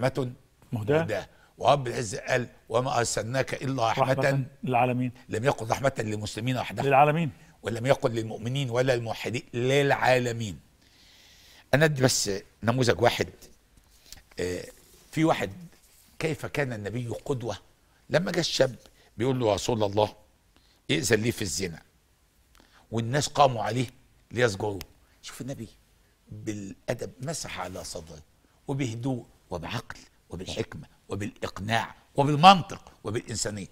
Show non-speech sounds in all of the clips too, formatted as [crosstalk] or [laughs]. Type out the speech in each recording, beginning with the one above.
رحمة مهداة ورب العز قال وما أرسلناك إلا رحمة, رحمة للعالمين لم يقل رحمة للمسلمين وحدها للعالمين ولم يقل للمؤمنين ولا الموحدين للعالمين أنا أدي بس نموذج واحد آه، في واحد كيف كان النبي قدوة لما جاء الشاب بيقول له يا رسول الله ائذن لي في الزنا والناس قاموا عليه ليسجروه شوف النبي بالأدب مسح على صدره وبهدوء وبعقل وبالحكمة وبالإقناع وبالمنطق وبالإنسانية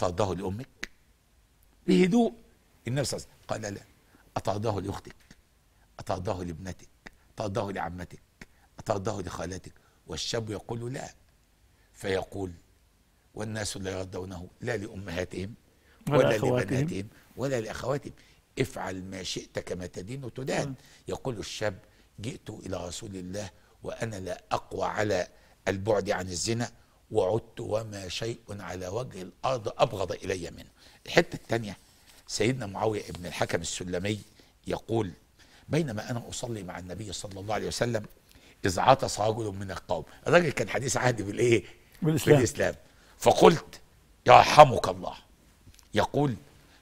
قال له لأمك بهدوء النبي صلى الله عليه وسلم قال لا أترضاه لأختك أترضاه لابنتك أترضاه لعمتك أترضاه لخالتك والشاب يقول لا فيقول والناس لا يرضونه لا لأمهاتهم ولا, ولا لبناتهم ولا لأخواتهم افعل ما شئت كما تدين وتدان نعم. يقول الشاب جئت إلى رسول الله وأنا لا أقوى على البعد عن الزنا وعدت وما شيء على وجه الأرض أبغض إلي منه الحتة الثانية سيدنا معاوية ابن الحكم السلمي يقول بينما أنا أصلي مع النبي صلى الله عليه وسلم إذ عطس رجل من القوم الراجل كان حديث عهد بالإيه؟ بالإسلام, بالإسلام. فقلت يرحمك الله يقول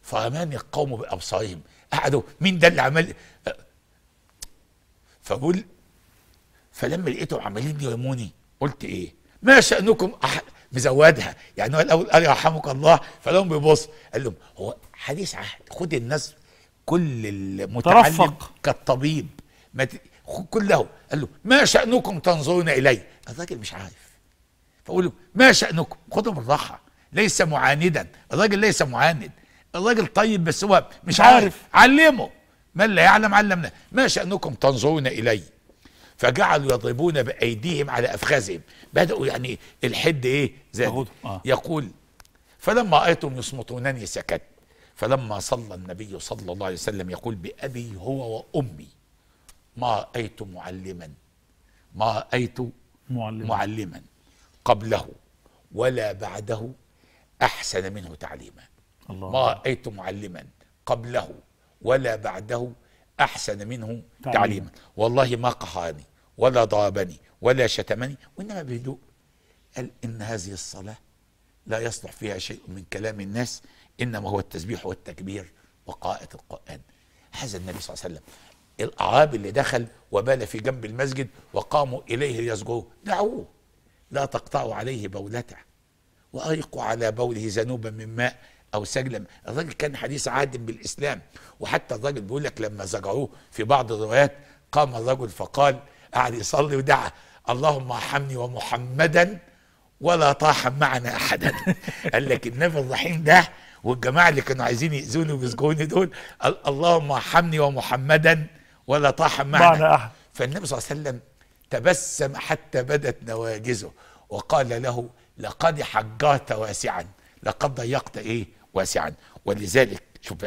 فرماني القوم بأبصارهم قعدوا مين ده اللي عمل فقول فلما لقيتهم عمالين يرموني قلت ايه ما شأنكم أح... مزودها يعني هو الاول قال يرحمك الله فلهم بيبص قال لهم هو حديث عهد خد الناس كل المتعلم كالطبيب ما ت... كله قال له ما شأنكم تنظرون إلي الراجل مش عارف فقول له ما شأنكم خدهم بالراحة ليس معاندا الراجل ليس معاند الراجل طيب بس هو مش عارف, عارف. علمه من لا يعلم علمنا ما شأنكم تنظرون إلي فجعلوا يضربون بايديهم على افخاذهم بداوا يعني الحد ايه زاد آه. يقول فلما رايتهم يصمتونني سكت فلما صلى النبي صلى الله عليه وسلم يقول بابي هو وامي ما رايت معلما ما رايت معلما, معلما قبله ولا بعده احسن منه تعليما الله ما رايت معلما قبله ولا بعده احسن منه تعليما, تعليما. والله ما قهرني ولا ضربني ولا شتمني وإنما بهدوء قال إن هذه الصلاة لا يصلح فيها شيء من كلام الناس إنما هو التسبيح والتكبير وقراءة القرآن هذا النبي صلى الله عليه وسلم الأعراب اللي دخل وبال في جنب المسجد وقاموا إليه ليسجدوا دعوه لا تقطعوا عليه بولته وايقوا على بوله ذنوبا من ماء أو سجلا الراجل كان حديث عهد بالإسلام وحتى الراجل بيقول لك لما زجروه في بعض الروايات قام الرجل فقال قعد يصلي ودعا اللهم ارحمني ومحمدا ولا طاح معنا احدا [laughs] قال لك النبي الرحيم ده والجماعه اللي كانوا عايزين ياذوني ويسجوني دول اللهم ارحمني ومحمدا ولا طاح معنا, معنا احد فالنبي صلى الله عليه وسلم تبسم حتى بدت نواجزه وقال له لقد حجرت واسعا لقد ضيقت ايه واسعا ولذلك شوف بقى